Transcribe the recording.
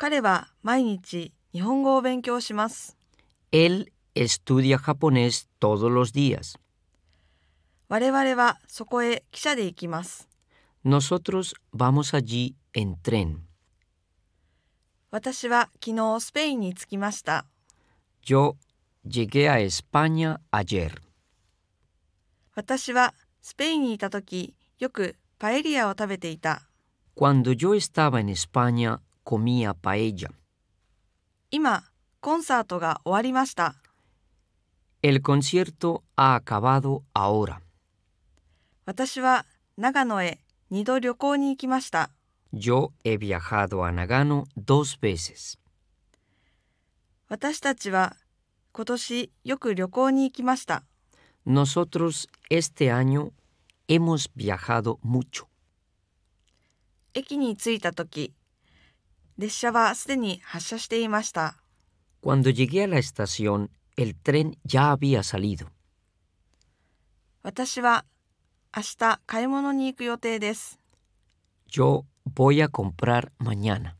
彼は毎日日本語を勉強します。Él estudia japonés todos los días. 我々はそこへ汽車で行きます。Nosotros vamos allí en tren. 私は昨日スペインに着きました。Yo llegué a España ayer. 私はスペインにいた時よくパエリアを食べていた。Cuando yo estaba en España, comía paella. 今、コンサートが終わりました。El concierto ha acabado ahora. 私は長野へ2度旅行に行きました。Yo he viajado a Nagano dos veces. 私たちは今年よく旅行に行きました。Nosotros este año hemos viajado mucho. 駅に着いた時、列車はすでに発車していました。Cuando llegué a la estación, el tren ya había salido. 私は明日買い物に行く予定です。Yo voy a comprar mañana.